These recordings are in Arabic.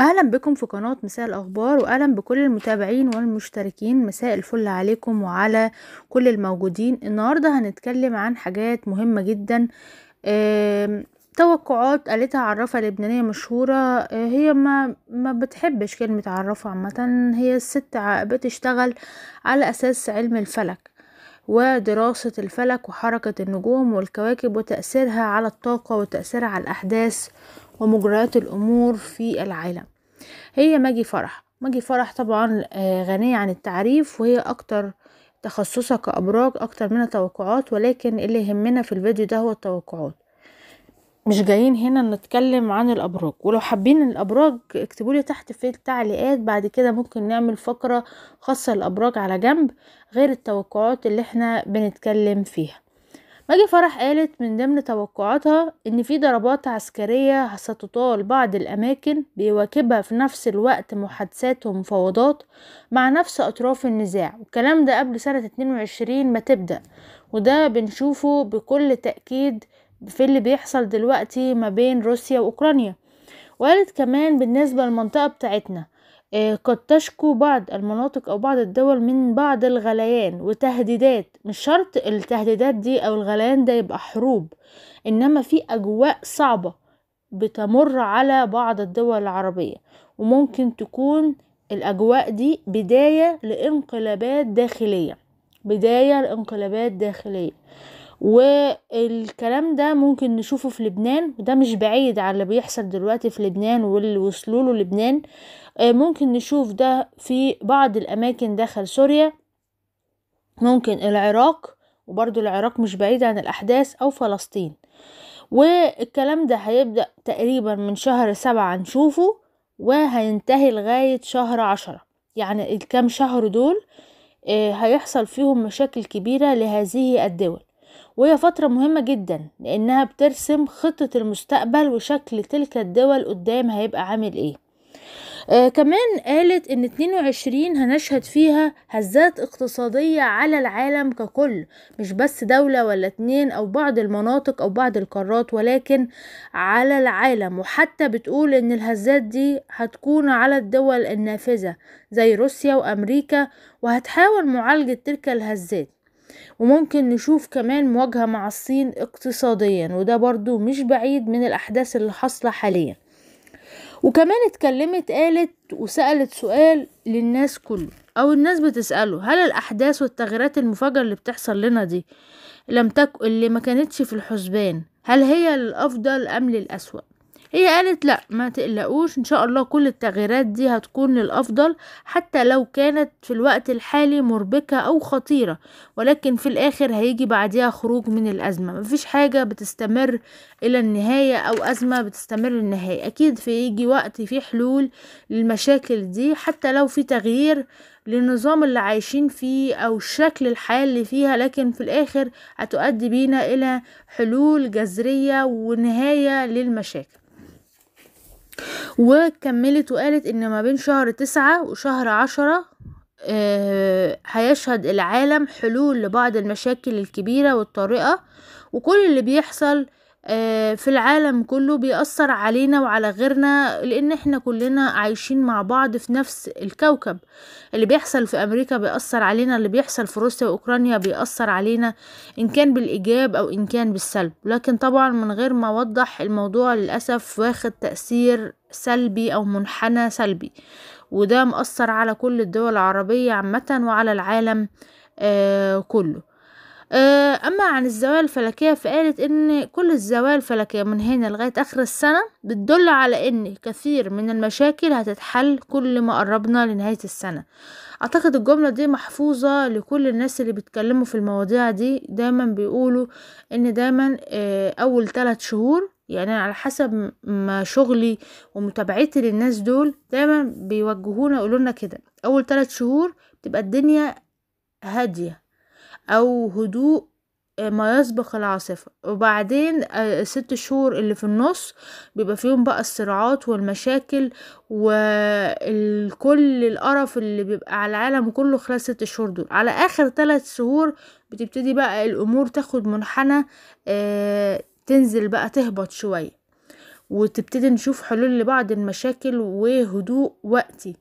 أهلا بكم في قناة مساء الأخبار وأهلا بكل المتابعين والمشتركين مساء الفل عليكم وعلى كل الموجودين النهاردة هنتكلم عن حاجات مهمة جدا توقعات قالتها عرفة لبنانية مشهورة آه، هي ما, ما بتحبش كلمة عرفة عامة هي الست بتشتغل على أساس علم الفلك ودراسة الفلك وحركة النجوم والكواكب وتأثيرها على الطاقة وتأثيرها على الأحداث ومجريات الأمور في العالم هي ماجي فرح ماجي فرح طبعا آه، غنية عن التعريف وهي أكتر تخصصها كأبراج أكتر من التوقعات ولكن اللي يهمنا في الفيديو ده هو التوقعات مش جايين هنا نتكلم عن الابراج ولو حابين الابراج اكتبوا لي تحت في التعليقات بعد كده ممكن نعمل فقره خاصه الابراج على جنب غير التوقعات اللي احنا بنتكلم فيها ماجي فرح قالت من ضمن توقعاتها ان في ضربات عسكرية ستطال بعض الاماكن بيواكبها في نفس الوقت محادثات ومفاوضات مع نفس اطراف النزاع والكلام ده قبل سنة 22 ما تبدأ وده بنشوفه بكل تأكيد في اللي بيحصل دلوقتي ما بين روسيا واوكرانيا وقالت كمان بالنسبة للمنطقة بتاعتنا آه، قد تشكو بعض المناطق أو بعض الدول من بعض الغليان وتهديدات مش شرط التهديدات دي أو الغليان ده يبقى حروب إنما في أجواء صعبة بتمر على بعض الدول العربية وممكن تكون الأجواء دي بداية لانقلابات داخلية بداية لانقلابات داخلية والكلام ده ممكن نشوفه في لبنان وده مش بعيد عن اللي بيحصل دلوقتي في لبنان واللي وصلوله لبنان آه، ممكن نشوف ده في بعض الأماكن داخل سوريا ممكن العراق وبرضو العراق مش بعيد عن الأحداث أو فلسطين والكلام ده هيبدأ تقريبا من شهر سبعة نشوفه وهينتهي لغاية شهر عشرة يعني الكام شهر دول آه، هيحصل فيهم مشاكل كبيرة لهذه الدول وهي فترة مهمة جدا لأنها بترسم خطة المستقبل وشكل تلك الدول قدام هيبقى عامل ايه آه كمان قالت ان 22 هنشهد فيها هزات اقتصادية على العالم ككل مش بس دولة ولا اتنين او بعض المناطق او بعض القارات ولكن على العالم وحتى بتقول ان الهزات دي هتكون على الدول النافذة زي روسيا وامريكا وهتحاول معالجة تلك الهزات وممكن نشوف كمان مواجهة مع الصين اقتصاديا وده برضو مش بعيد من الأحداث اللي حاصلة حاليا وكمان اتكلمت قالت وسألت سؤال للناس كله أو الناس بتسأله هل الأحداث والتغييرات المفاجئة اللي بتحصل لنا دي لم تك... اللي ما كانتش في الحسبان هل هي للأفضل أم للأسوأ هي قالت لا ما تقلقوش ان شاء الله كل التغييرات دي هتكون للافضل حتى لو كانت في الوقت الحالي مربكة او خطيرة ولكن في الاخر هيجي بعدها خروج من الازمة مفيش حاجة بتستمر الى النهاية او ازمة بتستمر للنهاية اكيد في يجي وقت في حلول للمشاكل دي حتى لو في تغيير للنظام اللي عايشين فيه او شكل الحياة اللي فيها لكن في الاخر هتؤدي بينا الى حلول جذرية ونهاية للمشاكل وكملت وقالت ان ما بين شهر تسعة وشهر عشرة آه، هيشهد العالم حلول لبعض المشاكل الكبيرة والطارئة وكل اللي بيحصل آه، في العالم كله بيأثر علينا وعلى غيرنا لأن احنا كلنا عايشين مع بعض في نفس الكوكب اللي بيحصل في أمريكا بيأثر علينا اللي بيحصل في روسيا وأوكرانيا بيأثر علينا إن كان بالإيجاب أو إن كان بالسلب لكن طبعا من غير ما أوضح الموضوع للأسف واخد تأثير سلبي أو منحنى سلبي وده مأثر على كل الدول العربية عامة وعلى العالم آه كله آه، أما عن الزوايا الفلكية فقالت إن كل الزوايا الفلكية من هنا لغاية آخر السنة بتدل على إن كثير من المشاكل هتتحل كل ما قربنا لنهاية السنة أعتقد الجملة دي محفوظة لكل الناس اللي بيتكلموا في المواضيع دي دايما بيقولوا إن دايما آه، أول ثلاث شهور يعني على حسب ما شغلي ومتابعتي للناس دول دايما بيوجهونا يقولولنا كده أول ثلاث شهور تبقى الدنيا هادية أو هدوء آه، ما يسبق العاصفة وبعدين آه، الست شهور اللي في النص بيبقى فيهم بقى الصراعات والمشاكل وكل القرف اللي بيبقى على العالم كله خلال ست شهور دول على اخر ثلاث شهور بتبتدي بقى الامور تاخد منحنى آه، تنزل بقى تهبط شوية وتبتدي نشوف حلول لبعض المشاكل وهدوء وقتي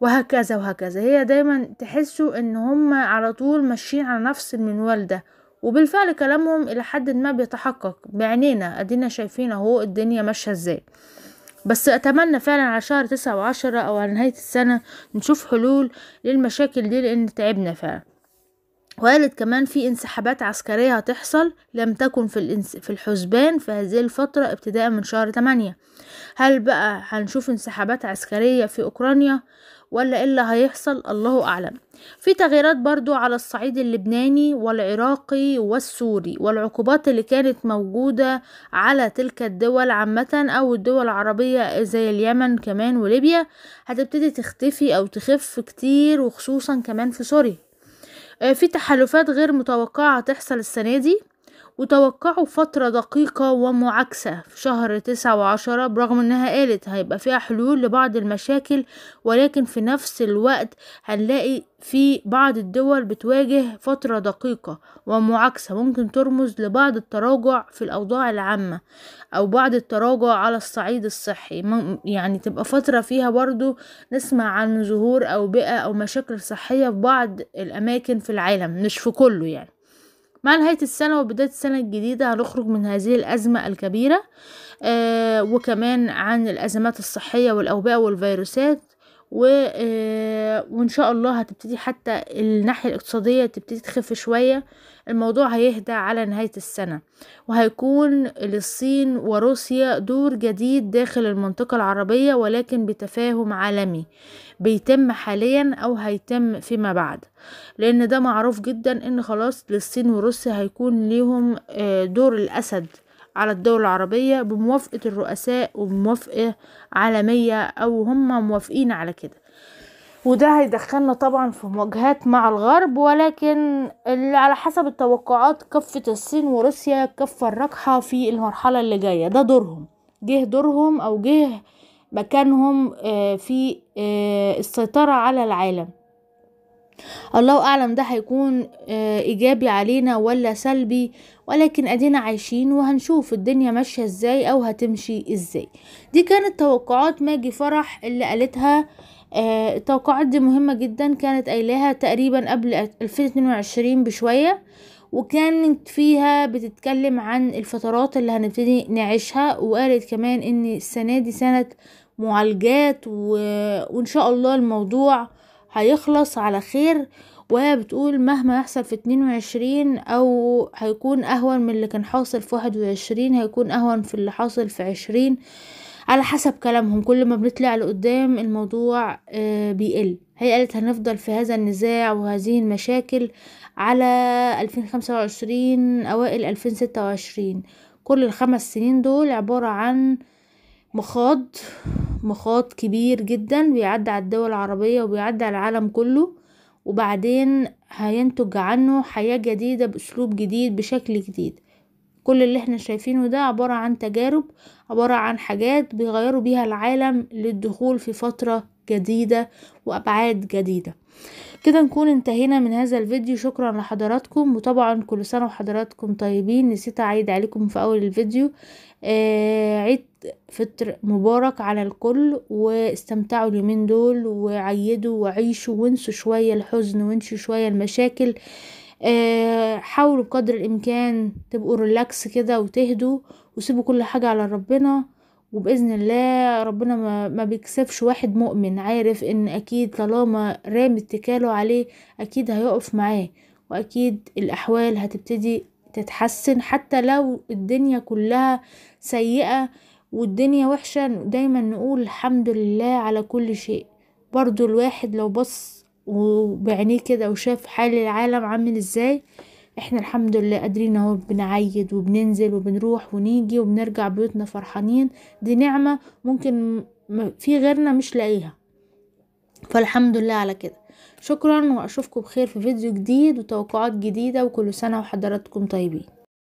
وهكذا وهكذا هي دايما تحسوا ان هم على طول ماشيين على نفس المنوال ده وبالفعل كلامهم الى حد ما بيتحقق بعينينا ادينا شايفين اهو الدنيا ماشيه ازاي بس اتمنى فعلا على شهر تسعة وعشرة او على نهاية السنة نشوف حلول للمشاكل دي لان تعبنا فعلا وقالت كمان في انسحابات عسكرية هتحصل لم تكن في, الانس... في الحسبان في هذه الفترة ابتداء من شهر تمانية هل بقى هنشوف انسحابات عسكرية في أوكرانيا ولا ايه اللي هيحصل الله اعلم في تغييرات برضو على الصعيد اللبناني والعراقي والسوري والعقوبات اللي كانت موجودة على تلك الدول عامة او الدول العربية زي اليمن كمان وليبيا هتبتدي تختفي او تخف كتير وخصوصا كمان في سوريا آه، في تحالفات غير متوقعة تحصل السنة دي وتوقعوا فترة دقيقة ومعاكسة في شهر تسعة وعشرة برغم انها قالت هيبقى فيها حلول لبعض المشاكل ولكن في نفس الوقت هنلاقي في بعض الدول بتواجه فترة دقيقة ومعاكسة ممكن ترمز لبعض التراجع في الأوضاع العامة أو بعض التراجع على الصعيد الصحي يعني تبقى فترة فيها برضو نسمع عن ظهور أو بيئة أو مشاكل صحية في بعض الأماكن في العالم مش في كله يعني مع نهاية السنة وبداية السنة الجديدة هنخرج من هذه الأزمة الكبيرة آه، وكمان عن الأزمات الصحية والأوبئة والفيروسات و... آه، وان شاء الله هتبتدي حتى الناحية الاقتصادية تبتدي تخف شوية الموضوع هيهدى على نهاية السنة وهيكون للصين وروسيا دور جديد داخل المنطقة العربية ولكن بتفاهم عالمي بيتم حاليا او هيتم فيما بعد لان ده معروف جدا ان خلاص للصين وروسيا هيكون ليهم آه، دور الاسد على الدول العربية بموافقة الرؤساء وموافقة عالمية أو هم موافقين على كده وده هيدخلنا طبعا في مواجهات مع الغرب ولكن على حسب التوقعات كفة الصين وروسيا كفة الرابحة في المرحلة اللي جاية ده دورهم جه دورهم أو جه مكانهم آه، في آه، السيطرة على العالم الله اعلم ده هيكون آه، ايجابي علينا ولا سلبي ولكن ادينا عايشين وهنشوف الدنيا ماشيه ازاي او هتمشي ازاي دي كانت توقعات ماجي فرح اللي قالتها آه، التوقعات دي مهمه جدا كانت قايلاها تقريبا قبل 2022 بشويه وكانت فيها بتتكلم عن الفترات اللي هنبتدي نعيشها وقالت كمان ان السنه دي سنه معالجات و... وان شاء الله الموضوع هيخلص على خير وهي بتقول مهما يحصل في اتنين وعشرين او هيكون اهون من اللي كان حاصل في واحد وعشرين هيكون اهون في اللي حاصل في عشرين على حسب كلامهم كل ما بنطلع لقدام الموضوع آه، بيقل هي قالت هنفضل في هذا النزاع وهذه المشاكل على ألفين خمسة وعشرين اوائل ألفين ستة وعشرين كل الخمس سنين دول عبارة عن مخاض مخاض كبير جدا بيعدي على الدول العربية وبيعدي على العالم كله وبعدين هينتج عنه حياة جديدة بأسلوب جديد بشكل جديد كل اللي احنا شايفينه ده عبارة عن تجارب عبارة عن حاجات بيغيروا بيها العالم للدخول في فترة جديدة وأبعاد جديدة كده نكون انتهينا من هذا الفيديو شكرا لحضراتكم وطبعا كل سنة وحضراتكم طيبين نسيت اعيد عليكم في اول الفيديو آه عيد فطر مبارك على الكل واستمتعوا اليومين دول وعيدوا وعيشوا وانسوا شوية الحزن وانسوا شوية المشاكل آه حاولوا بقدر الامكان تبقوا ريلاكس كده وتهدوا وسيبوا كل حاجة على ربنا وبإذن الله ربنا ما, ما بيكسفش واحد مؤمن عارف ان اكيد طالما رامي اتكاله عليه اكيد هيقف معاه واكيد الاحوال هتبتدي تتحسن حتى لو الدنيا كلها سيئة والدنيا وحشة دايما نقول الحمد لله على كل شيء برضو الواحد لو بص وبعينيه كده وشاف حال العالم عامل ازاي احنا الحمد لله قادرين اهو بنعيد وبننزل وبنروح ونيجي وبنرجع بيوتنا فرحانين دي نعمة ممكن في غيرنا مش لاقيها فالحمد لله على كده شكرا واشوفكم بخير في فيديو جديد وتوقعات جديدة وكل سنة وحضراتكم طيبين